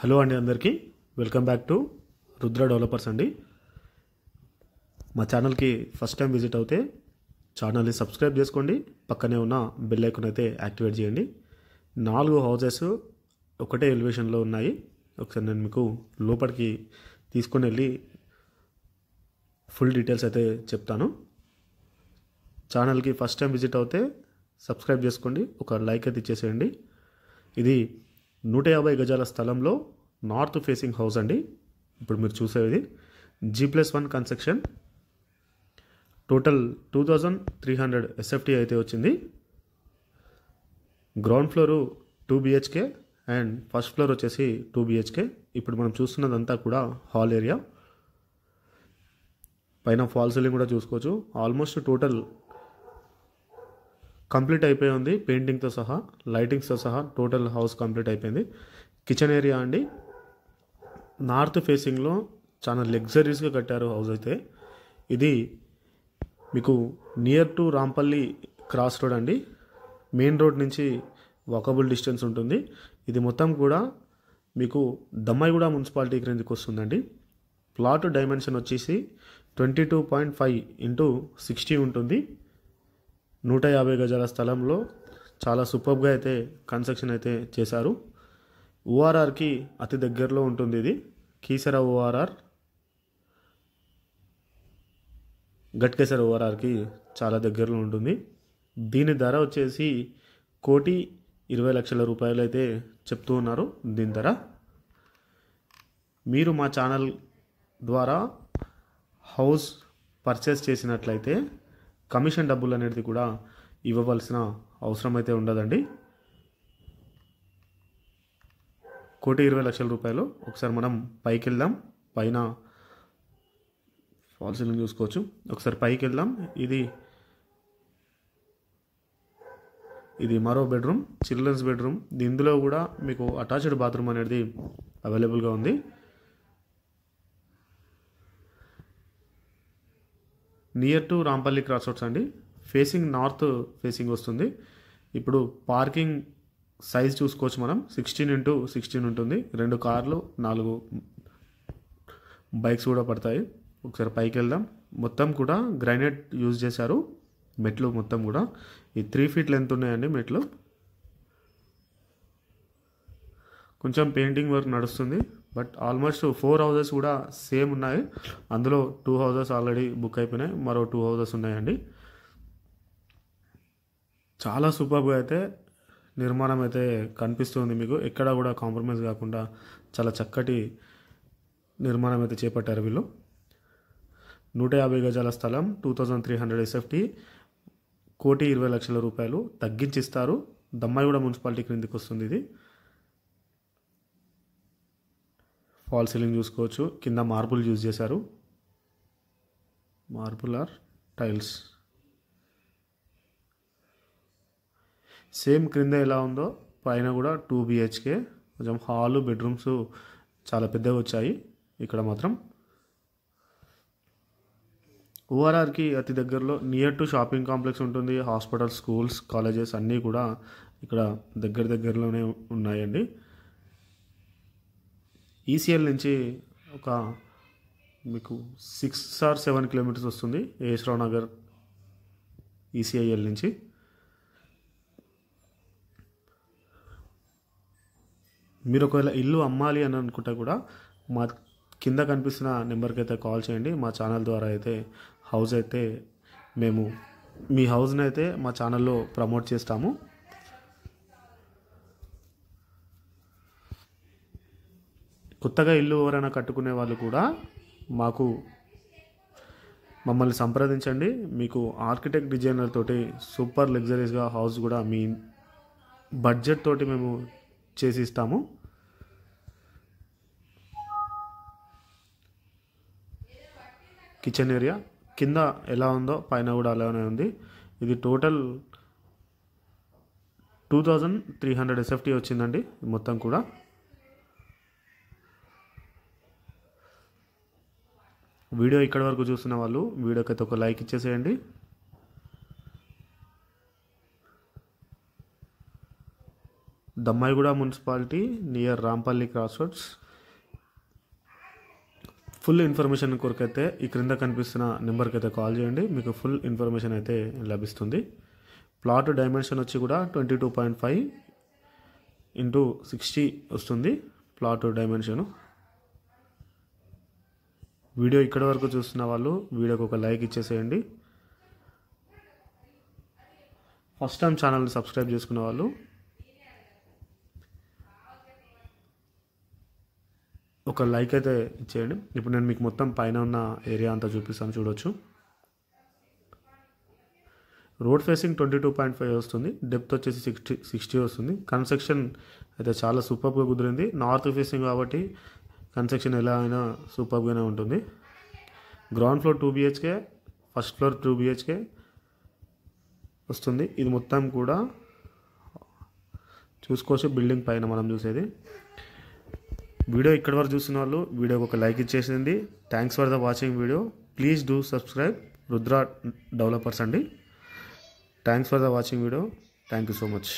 hello అండి అందరికీ welcome back to Rudra developers అండి మా ఛానల్కి ఫస్ట్ టైం విజిట్ అవుతే ఛానల్ని సబ్స్క్రైబ్ చేసుకోండి పక్కనే ఉన్న బిల్ ఐకాన్ అయితే యాక్టివేట్ చేయండి నాలుగు హౌజెస్ ఒకటే ఎలివేషన్లో ఉన్నాయి ఒకసారి నేను మీకు లోపలికి తీసుకొని వెళ్ళి ఫుల్ డీటెయిల్స్ అయితే చెప్తాను ఛానల్కి ఫస్ట్ టైం విజిట్ అవుతే సబ్స్క్రైబ్ చేసుకోండి ఒక లైక్ అయితే ఇచ్చేసేయండి ఇది నూట యాభై గజాల స్థలంలో నార్త్ ఫేసింగ్ హౌస్ అండి ఇప్పుడు మీరు చూసేది G plus one construction total two thousand three hundred SFT అయితే వచ్చింది ground floor two BHK and first floor వచ్చేసి టూ బిహెచ్కే ఇప్పుడు మనం చూస్తున్నదంతా కూడా హాల్ ఏరియా పైన ఫాల్ సీలింగ్ కూడా చూసుకోవచ్చు ఆల్మోస్ట్ టోటల్ కంప్లీట్ అయిపోయి ఉంది పెయింటింగ్తో సహా లైటింగ్స్తో సహా టోటల్ హౌస్ కంప్లీట్ అయిపోయింది కిచెన్ ఏరియా అండి నార్త్ ఫేసింగ్లో చాలా లగ్జరీస్గా కట్టారు హౌస్ అయితే ఇది మీకు near to Rampally cross road అండి మెయిన్ రోడ్ నుంచి వాకబుల్ డిస్టెన్స్ ఉంటుంది ఇది మొత్తం కూడా మీకు దమ్మాయిగూడ మున్సిపాలిటీ క్రిందికి వస్తుందండి ప్లాట్ డైమెన్షన్ వచ్చేసి twenty two point five into sixty ఉంటుంది నూట యాభై గజాల స్థలంలో చాలా సూపర్గా అయితే కన్స్ట్రక్షన్ అయితే చేశారు ఓఆర్ఆర్కి అతి దగ్గరలో ఉంటుంది ఇది కీసర ఓఆర్ఆర్ గట్కేసర ఓఆర్ఆర్కి చాలా దగ్గరలో ఉంటుంది దీని ధర వచ్చేసి కోటి ఇరవై లక్షల రూపాయలు అయితే చెప్తూ ఉన్నారు దీని ధర మీరు మా ఛానల్ ద్వారా హౌస్ పర్చేస్ చేసినట్లయితే కమిషన్ డబ్బులు అనేది కూడా ఇవ్వవలసిన అవసరం అయితే ఉండదండి కోటి ఇరవై లక్షల రూపాయలు ఒకసారి మనం పైకి వెళ్దాం పైన పాలసీలను చూసుకోవచ్చు ఒకసారి పైకి వెళ్దాం ఇది ఇది మరో బెడ్రూమ్ చిల్డ్రన్స్ బెడ్రూమ్ ఇందులో కూడా మీకు అటాచ్డ్ బాత్రూమ్ అనేది అవైలబుల్గా ఉంది near to Rampally cross roads అండి ఫేసింగ్ నార్త్ ఫేసింగ్ వస్తుంది ఇప్పుడు పార్కింగ్ సైజ్ చూసుకోవచ్చు మనం సిక్స్టీన్ ఇంటూ సిక్స్టీన్ ఉంటుంది రెండు కార్లు నాలుగు బైక్స్ కూడా పడతాయి ఒకసారి పైకి వెళ్దాం మొత్తం కూడా గ్రైనేట్ యూజ్ చేశారు మెట్లు మొత్తం కూడా ఈ త్రీ ఫీట్ లెంత్ ఉన్నాయండి మెట్లు కొంచెం పెయింటింగ్ వర్క్ నడుస్తుంది బట్ ఆల్మోస్ట్ ఫోర్ హౌజెస్ కూడా సేమ్ ఉన్నాయి అందులో టూ హౌజెస్ ఆల్రెడీ బుక్ అయిపోయినాయి మరో టూ హౌజెస్ ఉన్నాయండి చాలా సూపర్గా అయితే నిర్మాణం అయితే కనిపిస్తుంది మీకు ఎక్కడా కూడా కాంప్రమైజ్ కాకుండా చాలా చక్కటి నిర్మాణం అయితే చేపట్టారు వీళ్ళు నూట యాభై గజాల స్థలం two thousand three hundred SFT కోటి ఇరవై లక్షల రూపాయలు తగ్గించిస్తారు దమ్మాయిగూడ మున్సిపాలిటీ క్రిందికి వస్తుంది ఇది ఫాల్ సీలింగ్ చూసుకోవచ్చు కింద మార్బుల్ యూజ్ చేశారు మార్బుల్ ఆర్ టైల్స్ సేమ్ క్రింద ఎలా ఉందో పైన కూడా టూ బిహెచ్కే కొంచెం హాలు బెడ్రూమ్స్ చాలా పెద్దగా వచ్చాయి ఇక్కడ మాత్రం ఓఆర్ఆర్కి అతి దగ్గరలో నియర్ టు షాపింగ్ కాంప్లెక్స్ ఉంటుంది హాస్పిటల్ స్కూల్స్ కాలేజెస్ అన్నీ కూడా ఇక్కడ దగ్గర దగ్గరలోనే ఉన్నాయండి ఈసీఎల్ e నుంచి ఒక మీకు సిక్స్ ఆర్ సెవెన్ కిలోమీటర్స్ వస్తుంది ఏశ్రావు నగర్ ఈసీఐఎల్ e నుంచి మీరు ఒకవేళ ఇల్లు అమ్మాలి అని అనుకుంటే కూడా మా కింద కనిపిస్తున్న నెంబర్కి అయితే కాల్ చేయండి మా ఛానల్ ద్వారా అయితే హౌస్ అయితే మేము మీ హౌస్ని అయితే మా ఛానల్లో ప్రమోట్ చేస్తాము కొత్తగా ఇల్లు ఎవరైనా కట్టుకునే వాళ్ళు కూడా మాకు మమ్మల్ని సంప్రదించండి మీకు ఆర్కిటెక్ట్ డిజైనర్ తోటి సూపర్ లగ్జరీస్గా హౌస్ కూడా మీ బడ్జెట్ తోటి మేము చేసి ఇస్తాము కిచెన్ ఏరియా కింద ఎలా ఉందో పైన కూడా అలానే ఉంది ఇది total two thousand three hundred SFT వచ్చిందండి మొత్తం కూడా వీడియో ఇక్కడ వరకు చూస్తున్న వాళ్ళు వీడియోకి అయితే ఒక లైక్ ఇచ్చేసేయండి Dammaiguda municipality near Rampally cross roads full information కొరకైతే ఈ క్రింద కనిపిస్తున్న నెంబర్కి అయితే కాల్ చేయండి మీకు ఫుల్ ఇన్ఫర్మేషన్ అయితే లభిస్తుంది ప్లాట్ డైమెన్షన్ వచ్చి కూడా twenty two point five into sixty వస్తుంది ప్లాట్ డైమెన్షను వీడియో ఇక్కడ వరకు చూస్తున్న వాళ్ళు వీడియోకి ఒక లైక్ ఇచ్చేసేయండి ఫస్ట్ టైం ఛానల్ని సబ్స్క్రైబ్ చేసుకున్న వాళ్ళు ఒక లైక్ అయితే ఇచ్చేయండి ఇప్పుడు నేను మీకు మొత్తం పైన ఉన్న ఏరియా అంతా చూపిస్తాను చూడొచ్చు road facing twenty two point five వస్తుంది డెప్త్ వచ్చేసి సిక్స్టీ సిక్స్టీ వస్తుంది కన్స్ట్రక్షన్ అయితే చాలా సూపర్గా కుదిరింది నార్త్ ఫేసింగ్ కాబట్టి కన్స్ట్రక్షన్ ఎలా అయినా సూపర్గానే ఉంటుంది ground floor two BHK first floor two BHK వస్తుంది ఇది మొత్తం కూడా చూసుకోవచ్చు బిల్డింగ్ పైన మనం చూసేది వీడియో ఇక్కడి వరకు చూసిన వాళ్ళు వీడియోకి ఒక లైక్ ఇచ్చేసింది thanks for the watching video please do subscribe Rudra developers అండి thanks for the watching video thank you so much